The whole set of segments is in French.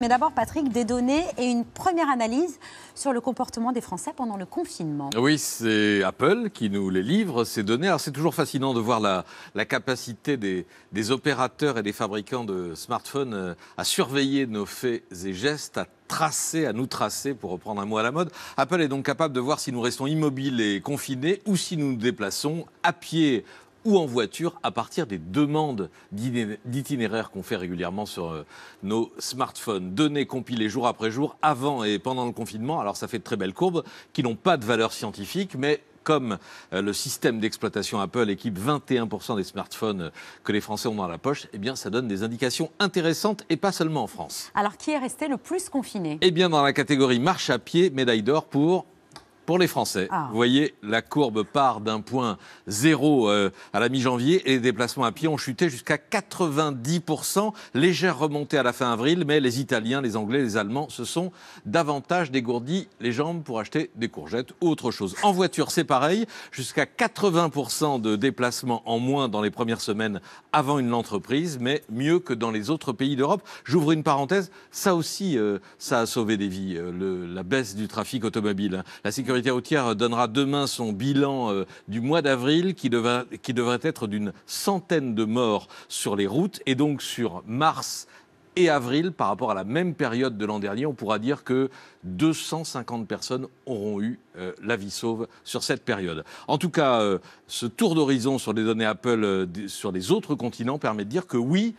Mais d'abord, Patrick, des données et une première analyse sur le comportement des Français pendant le confinement. Oui, c'est Apple qui nous les livre, ces données. Alors, c'est toujours fascinant de voir la, capacité des, des, opérateurs et des fabricants de smartphones euh, à surveiller nos faits et gestes, à tracer, à nous tracer, pour reprendre un mot à la mode. Apple est donc capable de voir si nous restons immobiles et confinés ou si nous nous déplaçons à pied, ou en voiture à partir des demandes d'itinéraires qu'on fait régulièrement sur euh, nos smartphones. Données compilées jour après jour, avant et pendant le confinement, alors ça fait de très belles courbes qui n'ont pas de valeur scientifique, mais comme euh, le système d'exploitation Apple équipe 21% des smartphones euh, que les Français ont dans la poche, eh bien, ça donne des indications intéressantes et pas seulement en France. Alors, qui est resté le plus confiné Eh bien, dans la catégorie marche à pied, médaille d'or pour pour les Français. Ah. Vous voyez, la courbe part d'un point zéro euh, à la mi-janvier et les déplacements à pied ont chuté jusqu'à 90%. Légère remontée à la fin avril, mais les Italiens, les Anglais, les Allemands se sont davantage dégourdis les jambes pour acheter des courgettes ou autre chose. En voiture, c'est pareil, jusqu'à 80% de déplacements en moins dans les premières semaines avant une entreprise, mais mieux que dans les autres pays d'Europe. J'ouvre une parenthèse, ça aussi, euh, ça a sauvé des vies, euh, la baisse du trafic automobile. Hein. La sécurité sécurité routière donnera demain son bilan euh, du mois d'avril qui, devrait être d'une centaine de morts sur les routes et donc sur mars et avril par rapport à la même période de l'an dernier. On pourra dire que 250 personnes auront eu euh, la vie sauve sur cette période. En tout cas, euh, ce tour d'horizon sur les données Apple sur les autres continents permet de dire que oui,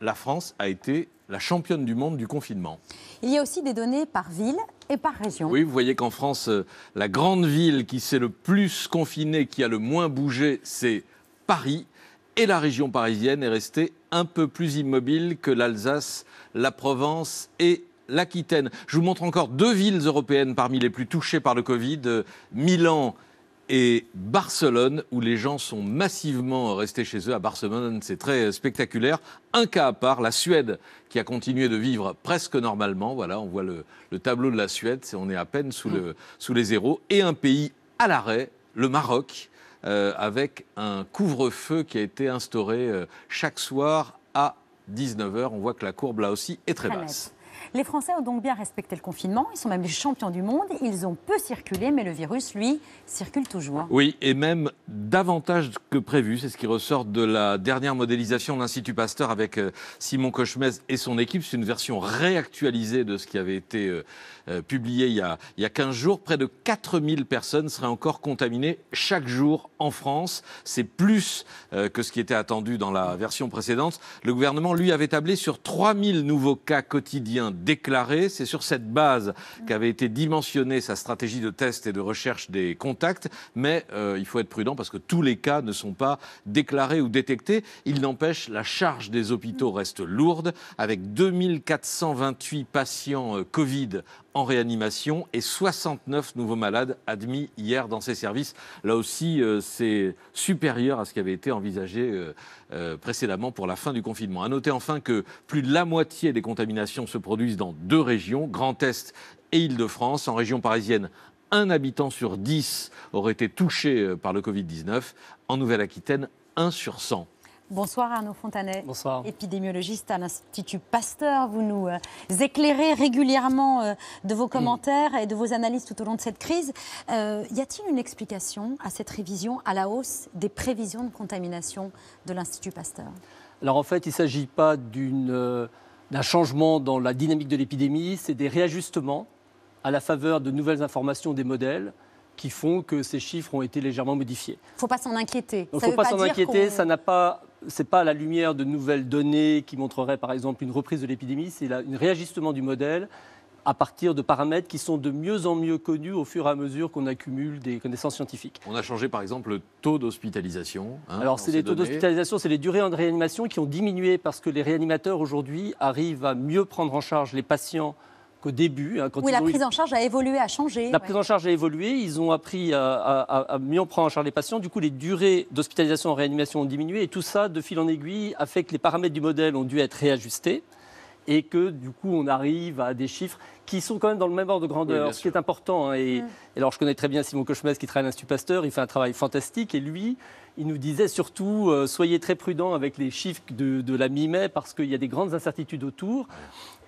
la France a été la championne du monde du confinement. Il y a aussi des données par ville et par région. Oui, vous voyez qu'en France, euh, la grande ville qui s'est le plus confinée, qui a le moins bougé, c'est Paris. Et la région parisienne est restée un peu plus immobile que l'Alsace, la Provence et l'Aquitaine. Je vous montre encore deux villes européennes parmi les plus touchées par le Covid, euh, Milan et Barcelone, où les gens sont massivement restés chez eux. À Barcelone, c'est très spectaculaire. Un cas à part, la Suède, qui a continué de vivre presque normalement. Voilà, on voit le, tableau de la Suède, on est à peine sous, les zéros. Et un pays à l'arrêt, le Maroc, euh, avec un couvre-feu qui a été instauré euh, chaque soir à 19h. On voit que la courbe là aussi est très basse. Les Français ont donc bien respecté le confinement, ils sont même les champions du monde, ils ont peu circulé, mais le virus, lui, circule toujours. Oui, et même davantage que prévu, c'est ce qui ressort de la dernière modélisation de l'Institut Pasteur avec euh, Simon Cochemez et son équipe. C'est une version réactualisée de ce qui avait été euh, euh, publié il y a, il y a 15 jours. Près de 4000 personnes seraient encore contaminées chaque jour en France. C'est plus que ce qui était attendu dans la version précédente. Le gouvernement, lui, avait tablé sur 3000 nouveaux cas quotidiens déclaré. C'est sur cette base qu'avait été dimensionnée sa stratégie de test et de recherche des contacts. Mais euh, il faut être prudent parce que tous les cas ne sont pas déclarés ou détectés. Il n'empêche, la charge des hôpitaux reste lourde, avec 2428 patients euh, Covid en réanimation et 69 nouveaux malades admis hier dans ces services. Là aussi, euh, c'est supérieur à ce qui avait été envisagé euh, euh, précédemment pour la fin du confinement. À noter enfin que plus de la moitié des contaminations se produisent dans deux régions, Grand Est et Île-de-France. En région parisienne, un habitant sur dix aurait été touché par le Covid-19. En Nouvelle-Aquitaine, un sur cent. Bonsoir Arnaud Fontanet, Bonsoir. épidémiologiste à l'Institut Pasteur. Vous nous euh, éclairez régulièrement euh, de vos commentaires et de vos analyses tout au long de cette crise. Euh, y a-t-il une explication à cette révision à la hausse des prévisions de contamination de l'Institut Pasteur Alors en fait, il ne s'agit pas d'un changement dans la dynamique de l'épidémie, c'est des réajustements à la faveur de nouvelles informations des modèles qui font que ces chiffres ont été légèrement modifiés. Il ne faut pas s'en inquiéter. Il ne faut pas s'en inquiéter, ça n'a pas ce n'est pas la lumière de nouvelles données qui montrerait par exemple une reprise de l'épidémie, c'est un réajustement du modèle à partir de paramètres qui sont de mieux en mieux connus au fur et à mesure qu'on accumule des connaissances scientifiques. On a changé par exemple le taux d'hospitalisation. Hein, Alors c'est les taux d'hospitalisation, c'est les durées de réanimation qui ont diminué parce que les réanimateurs aujourd'hui arrivent à mieux prendre en charge les patients qu'au début. Hein, quand oui, la prise en charge a évolué, a changé. La prise en charge a évolué. Ils ont appris à, mieux prendre en charge les patients. Du coup, les durées d'hospitalisation en réanimation ont diminué. Et tout ça, de fil en aiguille, a fait que les paramètres du modèle ont dû être réajustés et que du coup on arrive à des chiffres qui sont quand même dans le même ordre de grandeur, ce qui est important. Hein. et, alors je connais très bien Simon Cochemès qui travaille à l'Institut Pasteur, il fait un travail fantastique et lui, il nous disait surtout euh, soyez très prudents avec les chiffres de, la mi-mai parce qu'il y a des grandes incertitudes autour.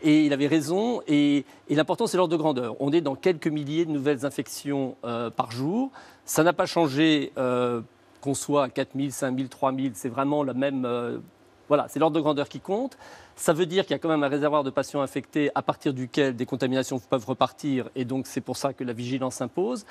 Et il avait raison. Et, l'important, c'est l'ordre de grandeur. On est dans quelques milliers de nouvelles infections euh, par jour. Ça n'a pas changé. Euh, qu'on soit à 4 000, 5 c'est vraiment la même voilà, c'est l'ordre de grandeur qui compte. Ça veut dire qu'il y a quand même un réservoir de patients infectés à partir duquel des contaminations peuvent repartir et donc c'est pour ça que la vigilance s'impose.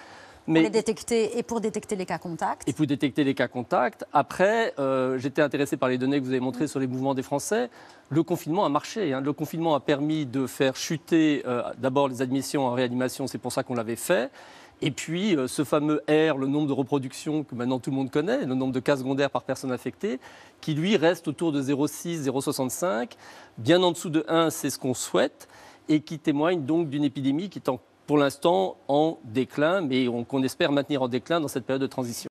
Mais, pour les détecter et pour détecter les cas contacts. Et pour détecter les cas contacts. Après, euh, j'étais intéressé par les données que vous avez montrées mm. sur les mouvements des Français. Le confinement a marché. Hein. Le confinement a permis de faire chuter euh, d'abord les admissions en réanimation, c'est pour ça qu'on l'avait fait. Et puis, euh, ce fameux R, le nombre de reproductions que maintenant tout le monde connaît, le nombre de cas secondaires par personne affectée, qui lui reste autour de 0,6, 0,65. Bien en dessous de 1, c'est ce qu'on souhaite, et qui témoigne donc d'une épidémie qui est pour l'instant en déclin, mais qu'on espère maintenir en déclin dans cette période de transition.